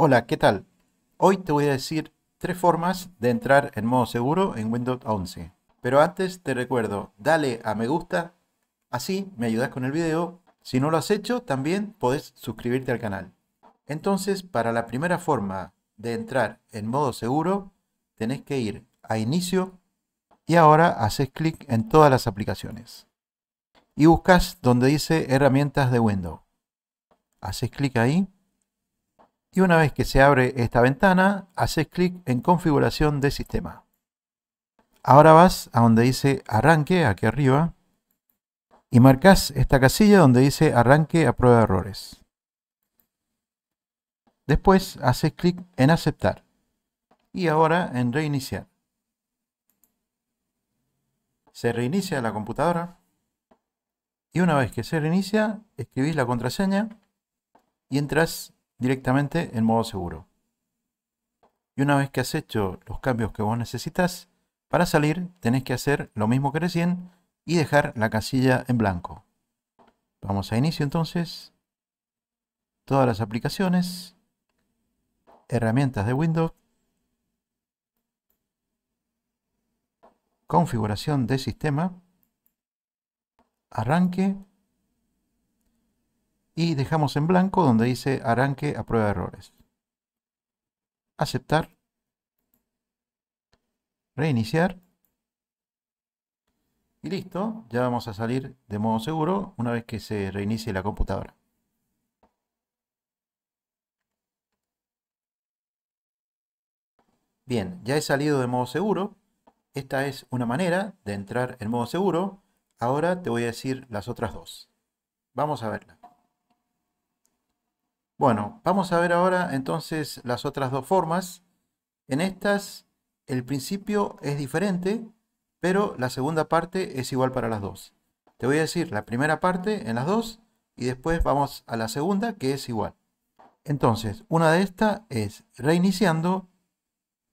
Hola, ¿qué tal? Hoy te voy a decir tres formas de entrar en modo seguro en Windows 11. Pero antes te recuerdo, dale a me gusta, así me ayudas con el video. Si no lo has hecho, también podés suscribirte al canal. Entonces, para la primera forma de entrar en modo seguro, tenés que ir a inicio y ahora haces clic en todas las aplicaciones. Y buscas donde dice herramientas de Windows. Haces clic ahí y una vez que se abre esta ventana, haces clic en configuración de sistema. Ahora vas a donde dice arranque, aquí arriba, y marcas esta casilla donde dice arranque a prueba de errores. Después haces clic en aceptar y ahora en reiniciar. Se reinicia la computadora y una vez que se reinicia, escribís la contraseña y entras directamente en modo seguro. Y una vez que has hecho los cambios que vos necesitas, para salir tenés que hacer lo mismo que recién y dejar la casilla en blanco. Vamos a inicio entonces, todas las aplicaciones, herramientas de Windows, configuración de sistema, arranque, y dejamos en blanco donde dice arranque a prueba de errores. Aceptar. Reiniciar. Y listo, ya vamos a salir de modo seguro una vez que se reinicie la computadora. Bien, ya he salido de modo seguro. Esta es una manera de entrar en modo seguro. Ahora te voy a decir las otras dos. Vamos a verlas. Bueno, vamos a ver ahora entonces las otras dos formas. En estas el principio es diferente, pero la segunda parte es igual para las dos. Te voy a decir la primera parte en las dos y después vamos a la segunda que es igual. Entonces, una de estas es reiniciando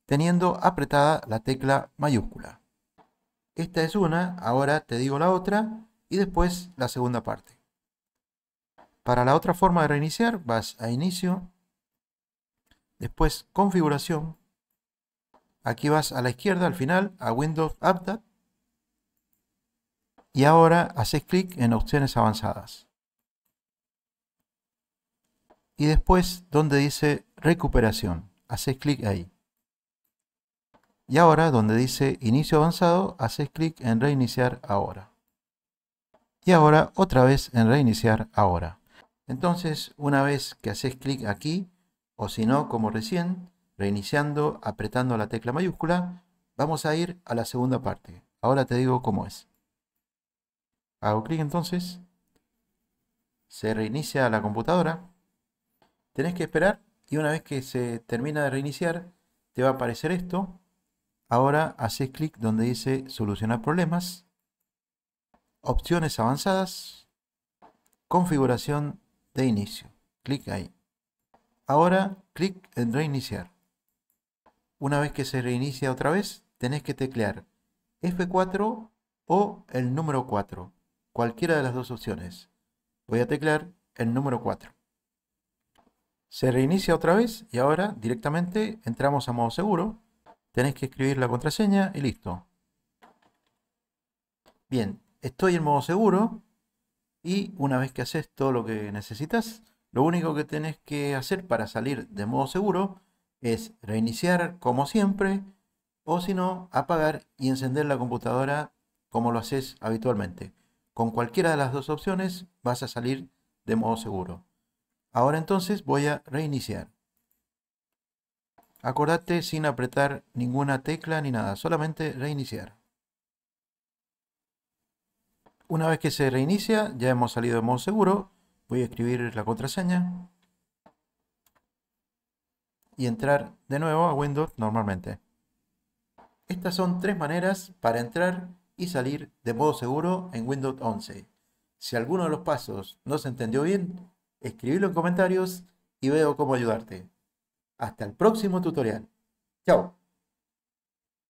teniendo apretada la tecla mayúscula. Esta es una, ahora te digo la otra y después la segunda parte. Para la otra forma de reiniciar, vas a inicio, después configuración, aquí vas a la izquierda, al final, a Windows Update, y ahora haces clic en opciones avanzadas. Y después, donde dice recuperación, haces clic ahí. Y ahora, donde dice inicio avanzado, haces clic en reiniciar ahora. Y ahora, otra vez en reiniciar ahora. Entonces, una vez que haces clic aquí, o si no, como recién, reiniciando, apretando la tecla mayúscula, vamos a ir a la segunda parte. Ahora te digo cómo es. Hago clic entonces. Se reinicia la computadora. Tenés que esperar y una vez que se termina de reiniciar, te va a aparecer esto. Ahora haces clic donde dice solucionar problemas, opciones avanzadas, configuración de inicio. Clic ahí. Ahora clic en reiniciar. Una vez que se reinicia otra vez, tenés que teclear F4 o el número 4. Cualquiera de las dos opciones. Voy a teclear el número 4. Se reinicia otra vez y ahora directamente entramos a modo seguro. Tenés que escribir la contraseña y listo. Bien, estoy en modo seguro. Y una vez que haces todo lo que necesitas, lo único que tenés que hacer para salir de modo seguro es reiniciar como siempre o si no, apagar y encender la computadora como lo haces habitualmente. Con cualquiera de las dos opciones vas a salir de modo seguro. Ahora entonces voy a reiniciar. Acordate sin apretar ninguna tecla ni nada, solamente reiniciar. Una vez que se reinicia, ya hemos salido de modo seguro. Voy a escribir la contraseña. Y entrar de nuevo a Windows normalmente. Estas son tres maneras para entrar y salir de modo seguro en Windows 11. Si alguno de los pasos no se entendió bien, escribilo en comentarios y veo cómo ayudarte. Hasta el próximo tutorial. Chao.